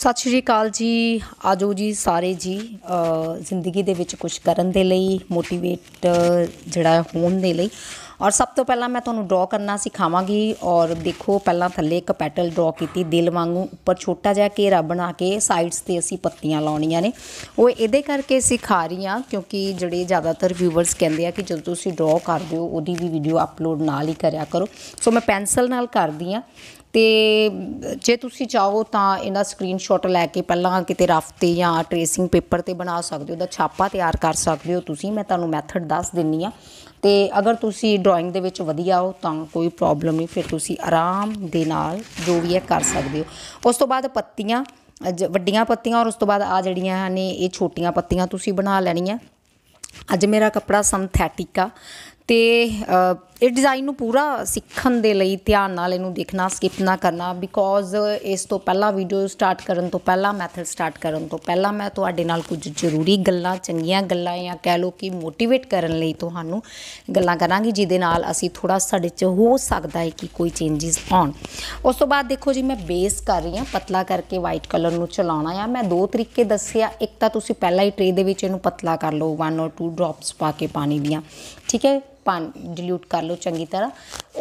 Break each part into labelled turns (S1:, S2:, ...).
S1: ਸਤਿ ਸ਼੍ਰੀ ਅਕਾਲ ਜੀ ਆਜੋ ਜੀ ਸਾਰੇ ਜੀ ਜ਼ਿੰਦਗੀ ਦੇ ਵਿੱਚ ਕੁਝ ਕਰਨ ਦੇ ਲਈ ਮੋਟੀਵੇਟ ਜਿਹੜਾ ਹੋਣ ਦੇ ਲਈ ਔਰ ਸਭ ਤੋਂ ਪਹਿਲਾਂ ਮੈਂ ਤੁਹਾਨੂੰ ਡਰਾ ਕਰਨਾ ਸਿਖਾਵਾਂਗੀ ਔਰ ਦੇਖੋ ਪਹਿਲਾਂ ਥੱਲੇ ਇੱਕ ਪੈਟਲ ਡਰਾ ਕੀਤੀ ਦਿਲ ਵਾਂਗੂ ਉੱਪਰ ਛੋਟਾ ਜਿਹਾ ਘੇਰਾ ਬਣਾ ਕੇ ਸਾਈਡਸ ਤੇ ਅਸੀਂ ਪੱਤੀਆਂ ਲਾਉਣੀਆਂ ਨੇ ਉਹ ਇਹਦੇ ਕਰਕੇ ਸਿਖਾ ਰਹੀ ਆ ਕਿਉਂਕਿ ਜਿਹੜੇ ਜ਼ਿਆਦਾਤਰ ਵਿਊਅਰਸ ਕਹਿੰਦੇ ਆ ਕਿ ਜਦੋਂ ਤੁਸੀਂ ਡਰਾ ਕਰਦੇ ਹੋ ਉਹਦੀ ਵੀ ਵੀਡੀਓ ਅਪਲੋਡ ਨਾਲ ਹੀ ਕਰਿਆ ਕਰੋ ਸੋ ਮੈਂ ਪੈਨਸਲ ਨਾਲ ਕਰਦੀ ਆ ਤੇ ਜੇ ਤੁਸੀਂ ਚਾਹੋ ਤਾਂ ਇਹਦਾ ਸਕਰੀਨਸ਼ਾਟ ਲੈ ਕੇ ਪਹਿਲਾਂ ਕਿਤੇ ਰਫ ਤੇ ਜਾਂ ਟ੍ਰੇਸਿੰਗ ਪੇਪਰ ਤੇ ਬਣਾ ਸਕਦੇ ਹੋ ਦਾ ਛਾਪਾ ਤਿਆਰ ਕਰ ਸਕਦੇ ਹੋ ਤੁਸੀਂ ਮੈਂ ਤੁਹਾਨੂੰ ਮੈਥਡ ਦੱਸ ਦਿੰਨੀ ਆ ਤੇ ਅਗਰ ਤੁਸੀਂ ਡਰਾਇੰਗ ਦੇ ਵਿੱਚ ਵਧੀਆ ਹੋ ਤਾਂ ਕੋਈ ਪ੍ਰੋਬਲਮ ਨਹੀਂ ਫਿਰ ਤੁਸੀਂ ਆਰਾਮ ਦੇ ਨਾਲ ਜੋ ਵੀ ਹੈ ਕਰ ਸਕਦੇ ਹੋ ਉਸ ਤੋਂ ਬਾਅਦ ਪੱਤੀਆਂ ਵੱਡੀਆਂ ਪੱਤੀਆਂ ਔਰ ਉਸ ਤੋਂ ਬਾਅਦ ਆ ਜਿਹੜੀਆਂ ਨੇ ਇਹ ਛੋਟੀਆਂ ਪੱਤੀਆਂ ਤੁਸੀਂ ਬਣਾ ਲੈਣੀਆਂ ਅੱਜ ਮੇਰਾ ਕੱਪੜਾ ਸਿੰਥੈਟਿਕ ਆ ਤੇ ਇਹ ਡਿਜ਼ਾਈਨ ਨੂੰ ਪੂਰਾ ਸਿੱਖਣ ਦੇ ਲਈ ਧਿਆਨ ਨਾਲ ਇਹਨੂੰ ਦੇਖਣਾ ਸਕਿਪ ਨਾ ਕਰਨਾ ਬਿਕੋਜ਼ ਇਸ ਤੋਂ ਪਹਿਲਾਂ ਵੀਡੀਓ ਸਟਾਰਟ ਕਰਨ ਤੋਂ ਪਹਿਲਾਂ ਮੈਥਡ ਸਟਾਰਟ ਕਰਨ ਤੋਂ ਪਹਿਲਾਂ ਮੈਂ ਤੁਹਾਡੇ ਨਾਲ ਕੁਝ ਜ਼ਰੂਰੀ ਗੱਲਾਂ ਚੰਗੀਆਂ ਗੱਲਾਂ ਜਾਂ ਕਹਿ ਲਓ ਕਿ ਮੋਟੀਵੇਟ ਕਰਨ ਲਈ ਤੁਹਾਨੂੰ ਗੱਲਾਂ ਕਰਾਂਗੀ ਜਿਹਦੇ ਨਾਲ ਅਸੀਂ ਥੋੜਾ ਸਾਡੇ 'ਚ ਹੋ ਸਕਦਾ ਹੈ ਕਿ ਕੋਈ ਚੇਂਜਸ ਆਉਣ ਉਸ ਤੋਂ ਬਾਅਦ ਦੇਖੋ ਜੀ ਮੈਂ ਬੇਸ ਕਰ ਰਹੀ ਹਾਂ ਪਤਲਾ ਕਰਕੇ ਵਾਈਟ ਕਲਰ ਨੂੰ ਚਲਾਉਣਾ ਆ ਮੈਂ ਦੋ ਤਰੀਕੇ ਦੱਸਿਆ ਇੱਕ ਤਾਂ ਤੁਸੀਂ ਪਹਿਲਾਂ ਹੀ ਟ੍ਰੇ ਦੇ ਵਿੱਚ ਇਹਨੂੰ ਪਤਲਾ ਕਰ ਲਓ 1 ਔਰ 2 ਡ੍ਰੌਪਸ ਪਾ ਕੇ ਪਾਣੀ ਦੀਆਂ ਠੀਕ ਹੈ ਪਾਣੀ ਡਿਲੂਟ ਕਰ ਲਓ ਚੰਗੀ ਤਰ੍ਹਾਂ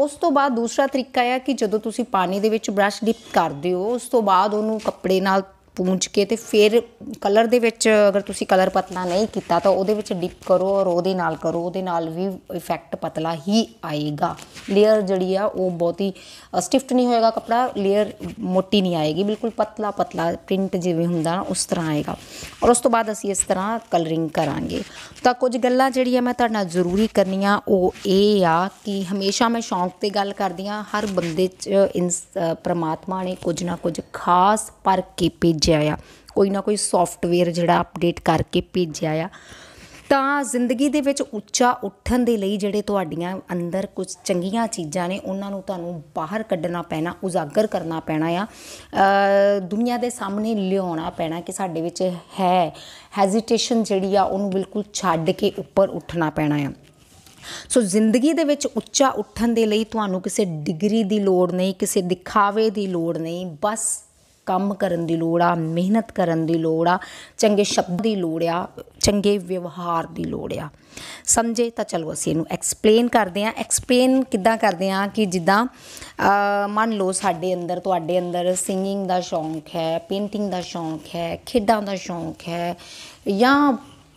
S1: ਉਸ ਤੋਂ ਬਾਅਦ ਦੂਸਰਾ ਤਰੀਕਾ ਹੈ ਕਿ ਜਦੋਂ ਤੁਸੀਂ ਪਾਣੀ ਦੇ ਵਿੱਚ ਬ੍ਰਸ਼ ਡਿਪ ਕਰਦੇ ਹੋ ਉਸ ਤੋਂ ਬਾਅਦ ਉਹਨੂੰ ਕੱਪੜੇ ਨਾਲ ਪੂੰਝ ਕੇ ਤੇ ਫਿਰ ਕਲਰ ਦੇ ਵਿੱਚ ਅਗਰ ਤੁਸੀਂ ਕਲਰ ਪਤਲਾ ਨਹੀਂ ਕੀਤਾ ਤਾਂ ਉਹਦੇ ਵਿੱਚ ਡਿਪ ਕਰੋ ਔਰ ਉਹਦੇ ਨਾਲ ਕਰੋ ਉਹਦੇ ਨਾਲ ਵੀ ਇਫੈਕਟ ਪਤਲਾ ਹੀ ਆਏਗਾ ਲੇਅਰ ਜਿਹੜੀ ਆ ਉਹ ਬਹੁਤ ਹੀ ਸਟਿਫਟ ਨਹੀਂ ਹੋਏਗਾ ਕਪੜਾ ਲੇਅਰ ਮੋਟੀ ਨਹੀਂ ਆਏਗੀ ਬਿਲਕੁਲ ਪਤਲਾ ਪਤਲਾ ਪ੍ਰਿੰਟ ਜਿਵੇਂ ਹੁੰਦਾ ਉਸ ਤਰ੍ਹਾਂ ਆਏਗਾ ਔਰ ਉਸ ਤੋਂ ਬਾਅਦ ਅਸੀਂ ਇਸ ਤਰ੍ਹਾਂ ਕਲਰਿੰਗ ਕਰਾਂਗੇ ਤਾਂ ਕੁਝ ਗੱਲਾਂ ਜਿਹੜੀਆਂ ਮੈਂ ਤੁਹਾਡੇ ਨਾਲ ਜ਼ਰੂਰੀ ਕਰਨੀਆਂ ਉਹ ਇਹ ਆ ਕਿ ਹਮੇਸ਼ਾ ਮੈਂ ਸ਼ੌਂਕ ਤੇ ਗੱਲ ਕਰਦੀ ਆ ਹਰ ਬੰਦੇ 'ਚ ਪ੍ਰਮਾਤਮਾ ਨੇ ਕੁਝ ਨਾ ਕੁਝ ਖਾਸ ਪਰ ਕੇ ਭੇਜ ਭੇਜਿਆ ਆ ਕੋਈ ਨਾ ਕੋਈ ਸੌਫਟਵੇਅਰ ਜਿਹੜਾ ਅਪਡੇਟ ਕਰਕੇ ਭੇਜਿਆ ਆ ਤਾਂ ਜ਼ਿੰਦਗੀ ਦੇ ਵਿੱਚ ਉੱਚਾ ਉੱਠਣ ਦੇ ਲਈ ਜਿਹੜੇ ਤੁਹਾਡੀਆਂ ਅੰਦਰ ਕੁਝ ਚੰਗੀਆਂ ਚੀਜ਼ਾਂ ਨੇ ਉਹਨਾਂ ਨੂੰ ਤੁਹਾਨੂੰ ਬਾਹਰ ਕੱਢਣਾ ਪੈਣਾ ਉਜਾਗਰ ਕਰਨਾ ਪੈਣਾ ਆ ਦੁਨੀਆ ਦੇ ਸਾਹਮਣੇ ਲਿਆਉਣਾ ਪੈਣਾ ਕਿ ਸਾਡੇ ਵਿੱਚ ਹੈ ਹੈਜ਼ਿਟੇਸ਼ਨ ਜਿਹੜੀ ਆ ਉਹਨੂੰ ਬਿਲਕੁਲ ਛੱਡ ਕੇ ਉੱਪਰ ਉੱਠਣਾ ਪੈਣਾ ਆ ਸੋ ਜ਼ਿੰਦਗੀ ਦੇ ਵਿੱਚ ਉੱਚਾ ਉੱਠਣ ਦੇ ਲਈ ਤੁਹਾਨੂੰ ਕਿਸੇ ਡਿਗਰੀ ਦੀ ਲੋੜ ਨਹੀਂ ਕਿਸੇ ਦਿਖਾਵੇ ਦੀ ਲੋੜ ਨਹੀਂ ਬਸ ਕੰਮ ਕਰਨ ਦੀ ਲੋੜ ਆ ਮਿਹਨਤ ਕਰਨ ਦੀ ਲੋੜ ਆ ਚੰਗੇ ਸ਼ਬਦ ਦੀ ਲੋੜ ਆ ਚੰਗੇ ਵਿਵਹਾਰ ਦੀ ਲੋੜ ਆ ਸਮਝੇ ਤਾਂ ਚਲੋ ਅਸੀਂ ਇਹਨੂੰ ਐਕਸਪਲੇਨ ਕਰਦੇ ਆ ਐਕਸਪਲੇਨ ਕਿੱਦਾਂ ਕਰਦੇ ਆ ਕਿ ਜਿੱਦਾਂ ਮੰਨ ਲਓ ਸਾਡੇ ਅੰਦਰ ਤੁਹਾਡੇ ਅੰਦਰ ਸਿੰਗਿੰਗ ਦਾ ਸ਼ੌਂਕ ਹੈ ਪੇਂਟਿੰਗ ਦਾ ਸ਼ੌਂਕ ਹੈ ਖੇਡਾਂ ਦਾ ਸ਼ੌਂਕ ਹੈ ਜਾਂ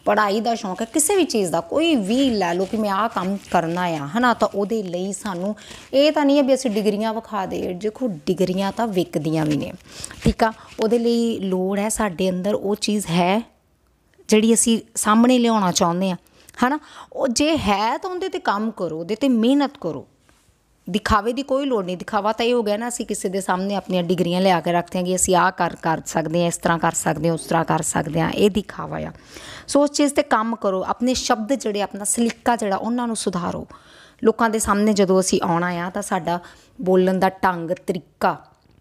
S1: ਪੜਾਈ ਦਾ ਸ਼ੌਂਕ ਹੈ ਕਿਸੇ ਵੀ ਚੀਜ਼ ਦਾ ਕੋਈ ਵੀ ਲੈ ਲਓ ਕਿ ਮੈਂ ਆਹ ਕੰਮ ਕਰਨਾ ਆ ਹਨਾ ਤਾਂ ਉਹਦੇ ਲਈ ਸਾਨੂੰ ਇਹ ਤਾਂ ਨਹੀਂ ਹੈ ਵੀ ਅਸੀਂ ਡਿਗਰੀਆਂ ਵਿਖਾ ਦੇ ਦੇਖੋ ਡਿਗਰੀਆਂ ਤਾਂ ਵਿਕਦੀਆਂ ਵੀ ਨੇ ਠੀਕ ਆ ਉਹਦੇ ਲਈ ਲੋੜ ਹੈ ਸਾਡੇ ਅੰਦਰ ਉਹ ਚੀਜ਼ ਹੈ ਜਿਹੜੀ ਅਸੀਂ ਸਾਹਮਣੇ ਲਿਆਉਣਾ ਚਾਹੁੰਦੇ ਆ ਹਨਾ ਉਹ ਜੇ ਹੈ ਤਾਂ ਉਹਦੇ ਤੇ ਕੰਮ ਕਰੋ ਉਹਦੇ ਤੇ ਮਿਹਨਤ ਕਰੋ ਦਿਖਾਵੇ ਦੀ ਕੋਈ ਲੋੜ ਨਹੀਂ ਦਿਖਾਵਾ ਤਾਂ ਇਹ ਹੋ ਗਿਆ ਨਾ ਅਸੀਂ ਕਿਸੇ ਦੇ ਸਾਹਮਣੇ ਆਪਣੀਆਂ ਡਿਗਰੀਆਂ ਲਿਆ ਕੇ ਰੱਖਦੇ ਹਾਂ ਕਿ ਅਸੀਂ ਆਹ ਕਰ ਕਰ ਸਕਦੇ ਹਾਂ ਇਸ ਤਰ੍ਹਾਂ ਕਰ ਸਕਦੇ ਹਾਂ ਉਸ ਤਰ੍ਹਾਂ ਕਰ ਸਕਦੇ ਹਾਂ ਇਹ ਦਿਖਾਵਾ ਆ ਸੋ ਉਸ ਚੀਜ਼ ਤੇ ਕੰਮ ਕਰੋ ਆਪਣੇ ਸ਼ਬਦ ਜਿਹੜੇ ਆਪਣਾ ਸਲੀਕਾ ਜਿਹੜਾ ਉਹਨਾਂ ਨੂੰ ਸੁਧਾਰੋ ਲੋਕਾਂ ਦੇ ਸਾਹਮਣੇ ਜਦੋਂ ਅਸੀਂ ਆਉਣਾ ਆ ਤਾਂ ਸਾਡਾ ਬੋਲਣ ਦਾ ਢੰਗ ਤਰੀਕਾ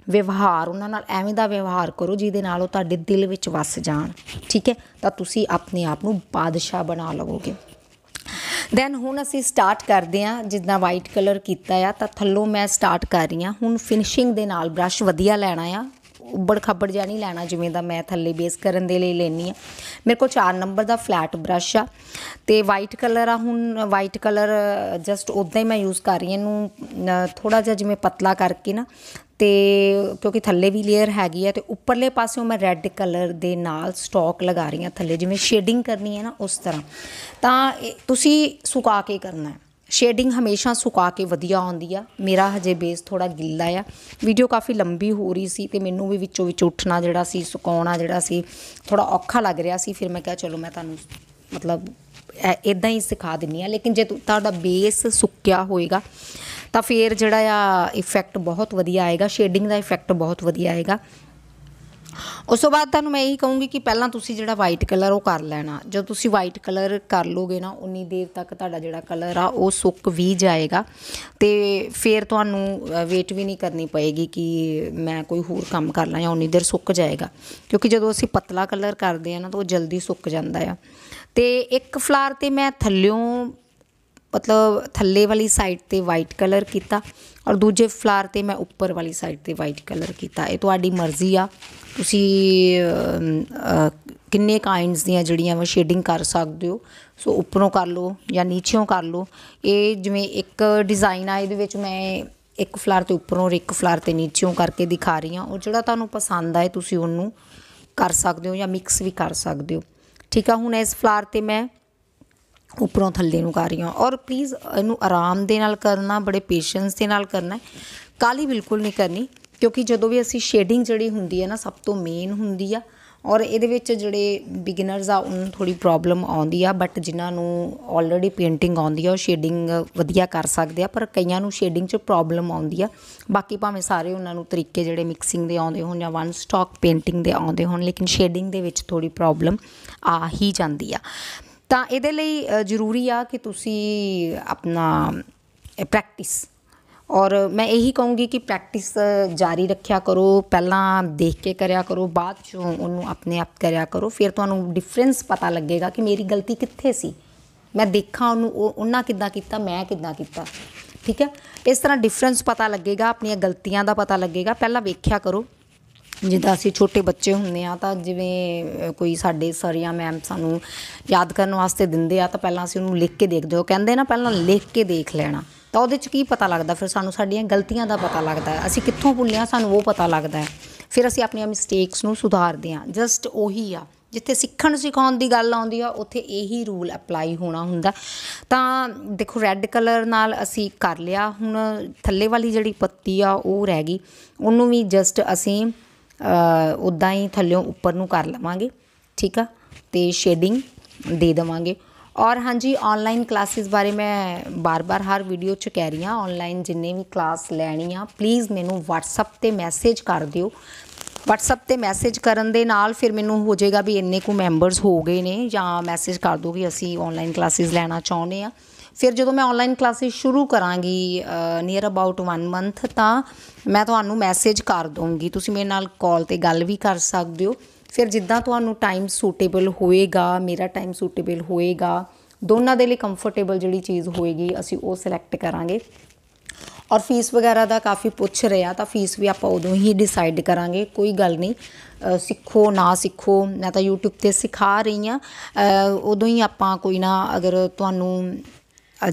S1: ਵਿਵਹਾਰ ਉਹਨਾਂ ਨਾਲ ਐਵੇਂ ਦਾ ਵਿਵਹਾਰ ਕਰੋ ਜਿਹਦੇ ਨਾਲ ਉਹ ਤੁਹਾਡੇ ਦਿਲ ਵਿੱਚ ਵਸ ਜਾਣ ਠੀਕ ਹੈ ਤਾਂ ਤੁਸੀਂ ਆਪਣੇ ਆਪ ਨੂੰ ਬਾਦਸ਼ਾਹ ਬਣਾ ਲਵੋਗੇ ਦੈਨ ਹੁਣ ਅਸੀਂ ਸਟਾਰਟ ਕਰਦੇ ਆ ਜਿੱਦਾਂ ਵਾਈਟ ਕਲਰ ਕੀਤਾ ਆ ਤਾਂ ਥੱਲੋਂ ਮੈਂ ਸਟਾਰਟ ਕਰ ਰਹੀ ਆ ਹੁਣ ਫਿਨਿਸ਼ਿੰਗ ਦੇ ਨਾਲ ਬ੍ਰਸ਼ ਵਧੀਆ ਲੈਣਾ ਆ ਉੱਬੜ ਖੱਬੜ ਜਿਹਾ ਨਹੀਂ ਲੈਣਾ ਜਿਵੇਂ ਦਾ ਮੈਂ ਥੱਲੇ ਬੇਸ ਕਰਨ ਦੇ ਲਈ ਲੈਣੀ ਆ ਮੇਰੇ ਕੋਲ 4 ਨੰਬਰ ਦਾ ਫਲੈਟ ਬ੍ਰਸ਼ ਆ ਤੇ ਵਾਈਟ ਕਲਰ ਆ ਹੁਣ ਵਾਈਟ ਕਲਰ ਜਸਟ ਉਦਾਂ ਹੀ ਮੈਂ ਯੂਜ਼ ਕਰ ਰਹੀ ਹਾਂ ਇਹਨੂੰ ਥੋੜਾ ਜਿਹਾ ਜਿਵੇਂ ਪਤਲਾ ਕਰਕੇ ਨਾ ਤੇ ਕਿਉਂਕਿ ਥੱਲੇ ਵੀ ਲੇਅਰ ਹੈਗੀ ਆ ਤੇ ਉੱਪਰਲੇ ਪਾਸਿਓਂ ਮੈਂ ਰੈੱਡ ਕਲਰ ਦੇ ਨਾਲ ਸਟਾਕ ਲਗਾ ਰਹੀ ਹਾਂ ਥੱਲੇ ਜਿਵੇਂ ਸ਼ੇਡਿੰਗ ਕਰਨੀ ਹੈ ਨਾ ਉਸ ਤਰ੍ਹਾਂ ਤਾਂ ਤੁਸੀਂ ਸੁਕਾ ਕੇ ਕਰਨਾ ਹੈ ਸ਼ੇਡਿੰਗ ਹਮੇਸ਼ਾ ਸੁਕਾ ਕੇ ਵਧੀਆ ਆਉਂਦੀ ਆ ਮੇਰਾ ਹਜੇ ਬੇਸ ਥੋੜਾ ਗਿੱਲਾ ਆ ਵੀਡੀਓ ਕਾਫੀ ਲੰਬੀ ਹੋ ਰਹੀ ਸੀ ਤੇ ਮੈਨੂੰ ਵੀ ਵਿੱਚੋਂ ਵਿੱਚ ਉੱਠਣਾ ਜਿਹੜਾ ਸੀ ਸੁਕਾਉਣਾ ਜਿਹੜਾ ਸੀ ਥੋੜਾ ਔਖਾ ਲੱਗ ਰਿਹਾ ਸੀ ਫਿਰ ਮੈਂ ਕਿਹਾ ਚਲੋ ਮੈਂ ਤੁਹਾਨੂੰ ਮਤਲਬ ਇਦਾਂ ਹੀ ਸਿਖਾ ਦਿੰਨੀ ਆ ਲੇਕਿਨ ਜੇ ਤੁਹਾਡਾ ਬੇਸ ਸੁੱਕਿਆ ਹੋਏਗਾ ਤਾਂ ਫੇਰ ਜਿਹੜਾ ਆ ਇਫੈਕਟ ਬਹੁਤ ਵਧੀਆ ਆਏਗਾ ਸ਼ੇਡਿੰਗ ਦਾ ਇਫੈਕਟ ਬਹੁਤ ਵਧੀਆ ਆਏਗਾ ਉਸ ਤੋਂ ਬਾਅਦ ਤੁਹਾਨੂੰ ਮੈਂ ਇਹੀ ਕਹੂੰਗੀ ਕਿ ਪਹਿਲਾਂ ਤੁਸੀਂ ਜਿਹੜਾ ਵਾਈਟ ਕਲਰ ਉਹ ਕਰ ਲੈਣਾ ਜਦ ਤੁਸੀਂ ਵਾਈਟ ਕਲਰ ਕਰ ਲੋਗੇ ਨਾ ਉਨੀ ਦੇਰ ਤੱਕ ਤੁਹਾਡਾ ਜਿਹੜਾ ਕਲਰ ਆ ਉਹ ਸੁੱਕ ਵੀ ਜਾਏਗਾ ਤੇ ਫਿਰ ਤੁਹਾਨੂੰ ਵੇਟ ਵੀ ਨਹੀਂ ਕਰਨੀ ਪਏਗੀ ਕਿ ਮੈਂ ਕੋਈ ਹੋਰ ਕੰਮ ਕਰ ਲਾਂ ਜਾਂ ਉਨੀ ਦੇਰ ਸੁੱਕ ਜਾਏਗਾ ਕਿਉਂਕਿ ਜਦੋਂ ਅਸੀਂ ਪਤਲਾ ਕਲਰ ਕਰਦੇ ਆ ਨਾ ਤਾਂ ਉਹ ਜਲਦੀ ਸੁੱਕ ਜਾਂਦਾ ਆ ਤੇ ਇੱਕ ਫਲਾਰ ਤੇ ਮੈਂ ਥੱਲਿਓਂ ਮਤਲਬ ਥੱਲੇ ਵਾਲੀ ਸਾਈਡ ਤੇ ਵਾਈਟ ਕਲਰ ਕੀਤਾ ਔਰ ਦੂਜੇ ਫਲਾਰ ਤੇ ਮੈਂ ਉੱਪਰ ਵਾਲੀ ਸਾਈਡ ਤੇ ਵਾਈਟ ਕਲਰ ਕੀਤਾ ਇਹ ਤੁਹਾਡੀ ਮਰਜ਼ੀ ਆ ਤੁਸੀਂ ਕਿੰਨੇ ਕਾਈਂਡਸ ਦੀਆਂ ਜਿਹੜੀਆਂ ਵਾ ਸ਼ੇਡਿੰਗ ਕਰ ਸਕਦੇ ਹੋ ਸੋ ਉੱਪਰੋਂ ਕਰ ਲਓ ਜਾਂ ਨੀਚੇੋਂ ਕਰ ਲਓ ਇਹ ਜਿਵੇਂ ਇੱਕ ਡਿਜ਼ਾਈਨ ਆ ਇਹਦੇ ਵਿੱਚ ਮੈਂ ਇੱਕ ਫਲਾਰ ਤੇ ਉੱਪਰੋਂ ਔਰ ਇੱਕ ਫਲਾਰ ਤੇ ਨੀਚੇੋਂ ਕਰਕੇ ਦਿਖਾ ਰਹੀ ਹਾਂ ਉਹ ਜਿਹੜਾ ਤੁਹਾਨੂੰ ਪਸੰਦ ਆਏ ਤੁਸੀਂ ਉਹਨੂੰ ਕਰ ਸਕਦੇ ਹੋ ਜਾਂ ਮਿਕਸ ਵੀ ਕਰ ਸਕਦੇ ਹੋ ਠੀਕ ਆ ਹੁਣ ਇਸ ਫਲਾਰ ਤੇ ਮੈਂ ਉਪਰੋਂ ਥੱਲੇ ਨੂੰ ਕਰ ਰਹੀ ਹਾਂ ਔਰ ਪਲੀਜ਼ ਇਹਨੂੰ ਆਰਾਮ ਦੇ ਨਾਲ ਕਰਨਾ ਬੜੇ ਪੇਸ਼ੈਂਸ ਦੇ ਨਾਲ ਕਰਨਾ ਕਾਲੀ ਬਿਲਕੁਲ ਨਹੀਂ ਕਰਨੀ ਕਿਉਂਕਿ ਜਦੋਂ ਵੀ ਅਸੀਂ ਸ਼ੇਡਿੰਗ ਜਿਹੜੀ ਹੁੰਦੀ ਹੈ ਨਾ ਸਭ ਤੋਂ ਮੇਨ ਹੁੰਦੀ ਆ ਔਰ ਇਹਦੇ ਵਿੱਚ ਜਿਹੜੇ ਬਿਗਨਰਸ ਆ ਉਹਨਾਂ ਨੂੰ ਥੋੜੀ ਪ੍ਰੋਬਲਮ ਆਉਂਦੀ ਆ ਬਟ ਜਿਨ੍ਹਾਂ ਨੂੰ ਆਲਰੇਡੀ ਪੇਂਟਿੰਗ ਆਉਂਦੀ ਆ ਉਹ ਸ਼ੇਡਿੰਗ ਵਧੀਆ ਕਰ ਸਕਦੇ ਆ ਪਰ ਕਈਆਂ ਨੂੰ ਸ਼ੇਡਿੰਗ 'ਚ ਪ੍ਰੋਬਲਮ ਆਉਂਦੀ ਆ ਬਾਕੀ ਭਾਵੇਂ ਸਾਰੇ ਉਹਨਾਂ ਨੂੰ ਤਰੀਕੇ ਜਿਹੜੇ ਮਿਕਸਿੰਗ ਦੇ ਆਉਂਦੇ ਹੋਣ ਜਾਂ ਵਨ ਸਟਾਕ ਪੇਂਟਿੰਗ ਦੇ ਆਉਂਦੇ ਹੋਣ ਲੇਕਿਨ ਸ਼ੇਡਿੰਗ ਦੇ ਵਿੱਚ ਥੋੜੀ ਪ੍ਰੋਬਲਮ ਆ ਹੀ ਜਾਂਦੀ ਆ ਤਾਂ ਇਹਦੇ ਲਈ ਜ਼ਰੂਰੀ ਆ ਕਿ ਤੁਸੀਂ ਆਪਣਾ ਪ੍ਰੈਕਟਿਸ ਔਰ ਮੈਂ ਇਹੀ ਕਹੂੰਗੀ ਕਿ ਪ੍ਰੈਕਟਿਸ ਜਾਰੀ ਰੱਖਿਆ ਕਰੋ ਪਹਿਲਾਂ ਦੇਖ ਕੇ ਕਰਿਆ ਕਰੋ ਬਾਅਦ ਚ ਉਹਨੂੰ ਆਪਣੇ ਆਪ ਕਰਿਆ ਕਰੋ ਫਿਰ ਤੁਹਾਨੂੰ ਡਿਫਰੈਂਸ ਪਤਾ ਲੱਗੇਗਾ ਕਿ ਮੇਰੀ ਗਲਤੀ ਕਿੱਥੇ ਸੀ ਮੈਂ ਦੇਖਾਂ ਉਹਨੂੰ ਉਹਨਾਂ ਕਿੱਦਾਂ ਕੀਤਾ ਮੈਂ ਕਿੱਦਾਂ ਕੀਤਾ ਠੀਕ ਹੈ ਇਸ ਤਰ੍ਹਾਂ ਡਿਫਰੈਂਸ ਪਤਾ ਲੱਗੇਗਾ ਆਪਣੀਆਂ ਗਲਤੀਆਂ ਦਾ ਪਤਾ ਲੱਗੇਗਾ ਪਹਿਲਾਂ ਵੇਖਿਆ ਕਰੋ ਜਿੱਦਾਂ ਅਸੀਂ ਛੋਟੇ ਬੱਚੇ ਹੁੰਦੇ ਆ ਤਾਂ ਜਿਵੇਂ ਕੋਈ ਸਾਡੇ ਸਰ ਜਾਂ ਮੈਮ ਸਾਨੂੰ ਯਾਦ ਕਰਨ ਵਾਸਤੇ ਦਿੰਦੇ ਆ ਤਾਂ ਪਹਿਲਾਂ ਅਸੀਂ ਉਹਨੂੰ ਲਿਖ ਕੇ ਦੇਖਦੇ ਹਾਂ ਕਹਿੰਦੇ ਨਾ ਪਹਿਲਾਂ ਲਿਖ ਕੇ ਦੇਖ ਲੈਣਾ ਤਾਂ ਉਹਦੇ 'ਚ ਕੀ ਪਤਾ ਲੱਗਦਾ ਫਿਰ ਸਾਨੂੰ ਸਾਡੀਆਂ ਗਲਤੀਆਂ ਦਾ ਪਤਾ ਲੱਗਦਾ ਹੈ ਅਸੀਂ ਕਿੱਥੋਂ ਭੁੱਲਿਆ ਸਾਨੂੰ ਉਹ ਪਤਾ ਲੱਗਦਾ ਹੈ ਫਿਰ ਅਸੀਂ ਆਪਣੀਆਂ ਮਿਸਟੇਕਸ ਨੂੰ ਸੁਧਾਰਦੇ ਹਾਂ ਜਸਟ ਉਹੀ ਆ ਜਿੱਥੇ ਸਿੱਖਣ ਸਿਖਾਉਣ ਦੀ ਗੱਲ ਆਉਂਦੀ ਆ ਉੱਥੇ ਇਹੀ ਰੂਲ ਅਪਲਾਈ ਹੋਣਾ ਹੁੰਦਾ ਤਾਂ ਦੇਖੋ ਰੈੱਡ ਕਲਰ ਨਾਲ ਅਸੀਂ ਕਰ ਲਿਆ ਹੁਣ ਥੱਲੇ ਵਾਲੀ ਜਿਹੜੀ ਪੱਤੀ ਆ ਉਹ ਰਹਿ ਗਈ ਉਹਨੂੰ ਵੀ ਜਸਟ ਅਸੀਂ ਉਦਾਂ ਹੀ ਥੱਲਿਓਂ ਉੱਪਰ ਨੂੰ ਕਰ ਲਵਾਂਗੇ ਠੀਕ ਆ ਤੇ ਸ਼ੇਡਿੰਗ ਦੇ ਦੇਵਾਂਗੇ ਔਰ ਹਾਂਜੀ ਆਨਲਾਈਨ ਕਲਾਸਿਸ ਬਾਰੇ ਮੈਂ ਬਾਰ-ਬਾਰ ਹਰ ਵੀਡੀਓ 'ਚ ਕਹਿ ਰਹੀ ਆ ਆਨਲਾਈਨ ਜਿੰਨੇ ਵੀ ਕਲਾਸ ਲੈਣੀ ਆ ਪਲੀਜ਼ ਮੈਨੂੰ WhatsApp ਤੇ ਮੈਸੇਜ ਕਰ ਦਿਓ WhatsApp ਤੇ ਮੈਸੇਜ ਕਰਨ ਦੇ ਨਾਲ ਫਿਰ ਮੈਨੂੰ ਹੋ ਜਾਏਗਾ ਵੀ ਇੰਨੇ ਕੁ ਮੈਂਬਰਸ ਹੋ ਗਏ ਨੇ ਜਾਂ ਮੈਸੇਜ ਕਰ ਦੋ ਵੀ ਅਸੀਂ ਆਨਲਾਈਨ ਕਲਾਸਿਸ ਲੈਣਾ ਚਾਹੁੰਦੇ ਆ ਫਿਰ ਜਦੋਂ ਮੈਂ ਆਨਲਾਈਨ ਕਲਾਸਿਸ ਸ਼ੁਰੂ ਕਰਾਂਗੀ ਨੀਅਰ ਅਬਾਊਟ 1 ਮੰਥ ਤਾਂ ਮੈਂ ਤੁਹਾਨੂੰ ਮੈਸੇਜ ਕਰ ਦੂੰਗੀ ਤੁਸੀਂ ਮੇਰੇ ਨਾਲ ਕਾਲ ਤੇ ਗੱਲ ਵੀ ਕਰ ਸਕਦੇ ਹੋ ਫਿਰ ਜਿੱਦਾਂ ਤੁਹਾਨੂੰ ਟਾਈਮ ਸੂਟੇਬਲ ਹੋਏਗਾ ਮੇਰਾ ਟਾਈਮ ਸੂਟੇਬਲ ਹੋਏਗਾ ਦੋਨਾਂ ਦੇ ਲਈ ਕੰਫਰਟੇਬਲ ਜਿਹੜੀ ਚੀਜ਼ ਹੋਏਗੀ ਅਸੀਂ ਉਹ ਸਿਲੈਕਟ ਕਰਾਂਗੇ ਔਰ ਫੀਸ ਵਗੈਰਾ ਦਾ ਕਾਫੀ ਪੁੱਛ ਰਿਹਾ ਤਾਂ ਫੀਸ ਵੀ ਆਪਾਂ ਉਦੋਂ ਹੀ ਡਿਸਾਈਡ ਕਰਾਂਗੇ ਕੋਈ ਗੱਲ ਨਹੀਂ ਸਿੱਖੋ ਨਾ ਸਿੱਖੋ ਮੈਂ ਤਾਂ YouTube ਤੇ ਸਿਖਾ ਰਹੀ ਆ ਉਦੋਂ ਹੀ ਆਪਾਂ ਕੋਈ ਨਾ ਅਗਰ ਤੁਹਾਨੂੰ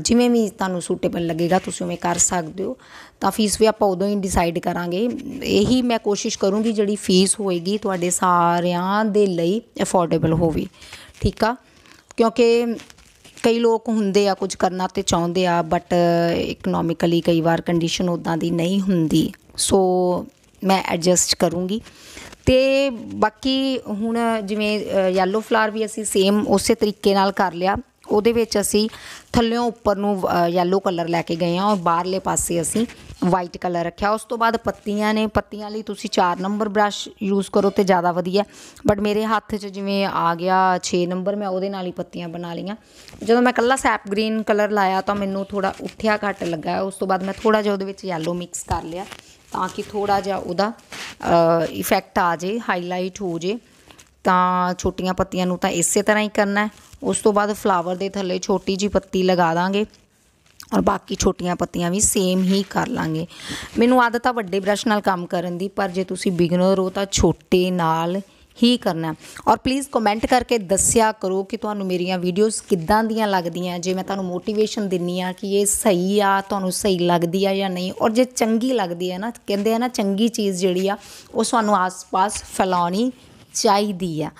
S1: ਜਿਵੇਂ ਵੀ ਤੁਹਾਨੂੰ ਸੂਟੇਬਲ ਲੱਗੇਗਾ ਤੁਸੀਂ ਉਵੇਂ ਕਰ ਸਕਦੇ ਹੋ ਤਾਂ ਫੀਸ ਵੀ ਆਪਾਂ ਉਦੋਂ ਹੀ ਡਿਸਾਈਡ ਕਰਾਂਗੇ ਇਹੀ ਮੈਂ ਕੋਸ਼ਿਸ਼ ਕਰੂੰਗੀ ਜਿਹੜੀ ਫੀਸ ਹੋਏਗੀ ਤੁਹਾਡੇ ਸਾਰਿਆਂ ਦੇ ਲਈ ਅਫੋਰਡੇਬਲ ਹੋਵੇ ਠੀਕ ਆ ਕਿਉਂਕਿ ਕਈ ਲੋਕ ਹੁੰਦੇ ਆ ਕੁਝ ਕਰਨਾ ਤੇ ਚਾਹੁੰਦੇ ਆ ਬਟ ਇਕਨੋਮਿਕਲੀ ਕਈ ਵਾਰ ਕੰਡੀਸ਼ਨ ਉਦਾਂ ਦੀ ਨਹੀਂ ਹੁੰਦੀ ਸੋ ਮੈਂ ਐਡਜਸਟ ਕਰੂੰਗੀ ਤੇ ਬਾਕੀ ਹੁਣ ਜਿਵੇਂ ਯੈਲੋ ਫਲਾਰ ਵੀ ਅਸੀਂ ਸੇਮ ਉਸੇ ਤਰੀਕੇ ਨਾਲ ਕਰ ਲਿਆ ਉਹਦੇ ਵਿੱਚ ਅਸੀਂ ਥੱਲਿਓਂ ਉੱਪਰ ਨੂੰ ਯੈਲੋ ਕਲਰ ਲੈ ਕੇ ਗਏ ਆ ਔਰ ਬਾਹਰਲੇ ਪਾਸੇ ਅਸੀਂ ਵਾਈਟ ਕਲਰ ਰੱਖਿਆ ਉਸ ਤੋਂ ਬਾਅਦ ਪੱਤੀਆਂ ਨੇ ਪੱਤੀਆਂ ਲਈ ਤੁਸੀਂ 4 ਨੰਬਰ ਬ੍ਰਸ਼ ਯੂਜ਼ ਕਰੋ ਤੇ ਜ਼ਿਆਦਾ ਵਧੀਆ ਬਟ ਮੇਰੇ ਹੱਥ 'ਚ ਜਿਵੇਂ ਆ ਗਿਆ 6 ਨੰਬਰ ਮੈਂ ਉਹਦੇ ਨਾਲ ਹੀ ਪੱਤੀਆਂ ਬਣਾ ਲਈਆਂ ਜਦੋਂ ਮੈਂ ਕੱਲਾ ਸੈਪ ਗ੍ਰੀਨ ਕਲਰ ਲਾਇਆ ਤਾਂ ਮੈਨੂੰ ਥੋੜਾ ਉੱਠਿਆ ਘੱਟ ਲੱਗਾ ਉਸ ਤੋਂ ਬਾਅਦ ਮੈਂ ਥੋੜਾ ਜਿਹਾ ਉਹਦੇ ਵਿੱਚ ਯੈਲੋ ਮਿਕਸ ਕਰ ਲਿਆ ਤਾਂ ਕਿ ਥੋੜਾ ਜਿਹਾ ਉਹਦਾ ਇਫੈਕਟ ਆ ਜੇ ਹਾਈਲਾਈਟ ਹੋ ਜੇ ਤਾਂ ਛੋਟੀਆਂ ਪੱਤੀਆਂ ਨੂੰ ਤਾਂ ਇਸੇ ਤਰ੍ਹਾਂ ਹੀ ਕਰਨਾ ਹੈ ਉਸ ਤੋਂ ਬਾਅਦ ਫਲਾਵਰ ਦੇ ਥੱਲੇ ਛੋਟੀ ਜੀ ਪੱਤੀ ਲਗਾ ਦਾਂਗੇ ਔਰ ਬਾਕੀ ਛੋਟੀਆਂ ਪੱਤੀਆਂ ਵੀ ਸੇਮ ਹੀ ਕਰ ਲਾਂਗੇ ਮੈਨੂੰ ਆਦਤ ਆ ਵੱਡੇ ਬ੍ਰਸ਼ ਨਾਲ ਕੰਮ ਕਰਨ ਦੀ ਪਰ ਜੇ ਤੁਸੀਂ ਬਿਗਨਰ ਹੋ ਤਾਂ ਛੋਟੇ ਨਾਲ ਹੀ ਕਰਨਾ ਔਰ ਪਲੀਜ਼ ਕਮੈਂਟ ਕਰਕੇ ਦੱਸਿਆ ਕਰੋ ਕਿ ਤੁਹਾਨੂੰ ਮੇਰੀਆਂ ਵੀਡੀਓਜ਼ ਕਿੱਦਾਂ ਦੀਆਂ ਲੱਗਦੀਆਂ ਜੇ ਮੈਂ ਤੁਹਾਨੂੰ ਮੋਟੀਵੇਸ਼ਨ ਦਿੰਨੀ ਆ ਕਿ ਇਹ ਸਹੀ ਆ ਤੁਹਾਨੂੰ ਸਹੀ ਲੱਗਦੀ ਆ ਜਾਂ ਨਹੀਂ ਔਰ ਜੇ ਚੰਗੀ ਲੱਗਦੀ ਹੈ ਨਾ ਕਹਿੰਦੇ ਆ ਨਾ ਚੰਗੀ ਚੀਜ਼ ਜਿਹੜੀ ਆ ਉਹ ਤੁਹਾਨੂੰ ਆਸ-ਪਾਸ ਫੈਲਾਉਣੀ ਚਾਹੀਦੀ ਆ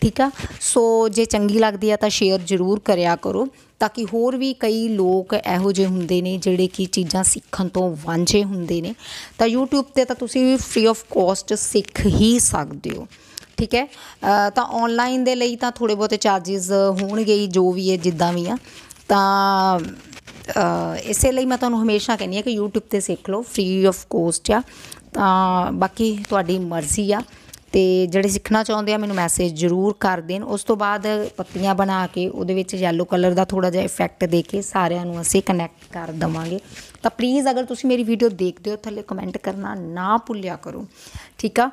S1: ਠੀਕ ਆ ਸੋ ਜੇ ਚੰਗੀ ਲੱਗਦੀ ਆ ਤਾਂ ਸ਼ੇਅਰ ਜ਼ਰੂਰ ਕਰਿਆ ਕਰੋ ਤਾਂ ਕਿ ਹੋਰ ਵੀ ਕਈ ਲੋਕ ਇਹੋ ਜਿਹੇ ਹੁੰਦੇ ਨੇ ਜਿਹੜੇ ਕੀ ਚੀਜ਼ਾਂ ਸਿੱਖਣ ਤੋਂ ਵਾਂਝੇ ਹੁੰਦੇ ਨੇ ਤਾਂ YouTube ਤੇ ਤਾਂ ਤੁਸੀਂ ਫ੍ਰੀ ਆਫ ਕਾਸਟ ਸਿੱਖ ਹੀ ਸਕਦੇ ਹੋ ਠੀਕ ਹੈ ਤਾਂ ਆਨਲਾਈਨ ਦੇ ਲਈ ਤਾਂ ਥੋੜੇ ਬਹੁਤੇ ਚਾਰजेस ਹੋਣਗੇ ਹੀ ਜੋ ਵੀ ਹੈ ਜਿੱਦਾਂ ਵੀ ਆ ਤਾਂ ਇਸੇ ਲਈ ਮੈਂ ਤੁਹਾਨੂੰ ਹਮੇਸ਼ਾ ਕਹਿੰਦੀ ਆ ਕਿ YouTube ਤੇ ਸਿੱਖ ਲਓ ਫ੍ਰੀ ਆਫ ਕੋਸਟ ਆ ਤਾਂ ਬਾਕੀ ਤੁਹਾਡੀ ਮਰਜ਼ੀ ਆ ਤੇ ਜਿਹੜੇ ਸਿੱਖਣਾ ਚਾਹੁੰਦੇ ਆ ਮੈਨੂੰ ਮੈਸੇਜ ਜ਼ਰੂਰ ਕਰ ਦੇਣ ਉਸ ਤੋਂ ਬਾਅਦ ਪੱਤੀਆਂ ਬਣਾ ਕੇ ਉਹਦੇ ਵਿੱਚ ਯੈਲੋ ਕਲਰ ਦਾ ਥੋੜਾ ਜਿਹਾ ਇਫੈਕਟ ਦੇ ਕੇ ਸਾਰਿਆਂ ਨੂੰ ਅਸੀਂ ਕਨੈਕਟ ਕਰ ਦਵਾਂਗੇ ਤਾਂ ਪਲੀਜ਼ ਅਗਰ ਤੁਸੀਂ ਮੇਰੀ ਵੀਡੀਓ ਦੇਖਦੇ ਹੋ ਥੱਲੇ ਕਮੈਂਟ ਕਰਨਾ ਨਾ ਭੁੱਲਿਆ ਕਰੋ ਠੀਕ ਆ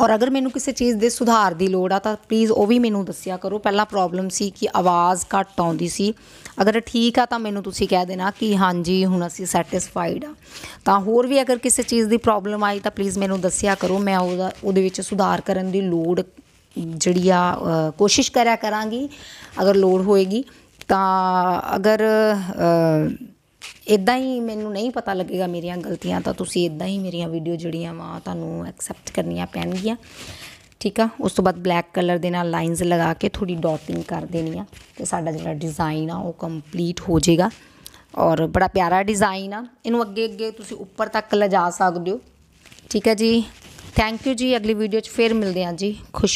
S1: ਔਰ ਅਗਰ ਮੈਨੂੰ ਕਿਸੇ ਚੀਜ਼ ਦੇ ਸੁਧਾਰ ਦੀ ਲੋੜ ਆ ਤਾਂ ਪਲੀਜ਼ ਉਹ ਵੀ ਮੈਨੂੰ ਦੱਸਿਆ ਕਰੋ ਪਹਿਲਾਂ ਪ੍ਰੋਬਲਮ ਸੀ ਕਿ ਆਵਾਜ਼ ਘੱਟ ਆਉਂਦੀ ਸੀ ਅਗਰ ਠੀਕ ਆ ਤਾਂ ਮੈਨੂੰ ਤੁਸੀਂ ਕਹਿ ਦੇਣਾ ਕਿ ਹਾਂਜੀ ਹੁਣ ਅਸੀਂ ਸੈਟੀਸਫਾਈਡ ਆ ਤਾਂ ਹੋਰ ਵੀ ਅਗਰ ਕਿਸੇ ਚੀਜ਼ ਦੀ ਪ੍ਰੋਬਲਮ ਆਈ ਤਾਂ ਪਲੀਜ਼ ਮੈਨੂੰ ਦੱਸਿਆ ਕਰੋ ਮੈਂ ਉਹਦਾ ਉਹਦੇ ਵਿੱਚ ਸੁਧਾਰ ਕਰਨ ਦੀ ਲੋੜ ਜਿਹੜੀ ਆ ਕੋਸ਼ਿਸ਼ ਕਰਿਆ ਕਰਾਂਗੀ ਅਗਰ ਲੋੜ ਹੋਏਗੀ ਤਾਂ ਅਗਰ ਇਦਾਂ ਹੀ ਮੈਨੂੰ ਨਹੀਂ ਪਤਾ ਲੱਗੇਗਾ ਮੇਰੀਆਂ ਗਲਤੀਆਂ ਤਾਂ ਤੁਸੀਂ ਇਦਾਂ ਹੀ ਮੇਰੀਆਂ ਵੀਡੀਓ ਜਿਹੜੀਆਂ ਵਾ ਤੁਹਾਨੂੰ ਐਕਸੈਪਟ ਕਰਨੀਆਂ ਪੈਣਗੀਆਂ ਠੀਕ ਆ ਉਸ ਤੋਂ ਬਾਅਦ ਬਲੈਕ ਕਲਰ ਦੇ ਨਾਲ ਲਾਈਨਸ ਲਗਾ ਕੇ ਥੋੜੀ ਡਾਟਿੰਗ ਕਰ ਦੇਣੀ ਆ ਤੇ ਸਾਡਾ ਜਿਹੜਾ ਡਿਜ਼ਾਈਨ ਆ ਉਹ ਕੰਪਲੀਟ ਹੋ ਜਾਏਗਾ ਔਰ ਬੜਾ ਪਿਆਰਾ ਡਿਜ਼ਾਈਨ ਆ ਇਹਨੂੰ ਅੱਗੇ ਅੱਗੇ ਤੁਸੀਂ ਉੱਪਰ ਤੱਕ ਲਿਜਾ ਸਕਦੇ ਹੋ ਠੀਕ ਹੈ ਜੀ ਥੈਂਕ ਯੂ ਜੀ ਅਗਲੀ ਵੀਡੀਓ 'ਚ ਫੇਰ ਮਿਲਦੇ ਆ ਜੀ ਖੁਸ਼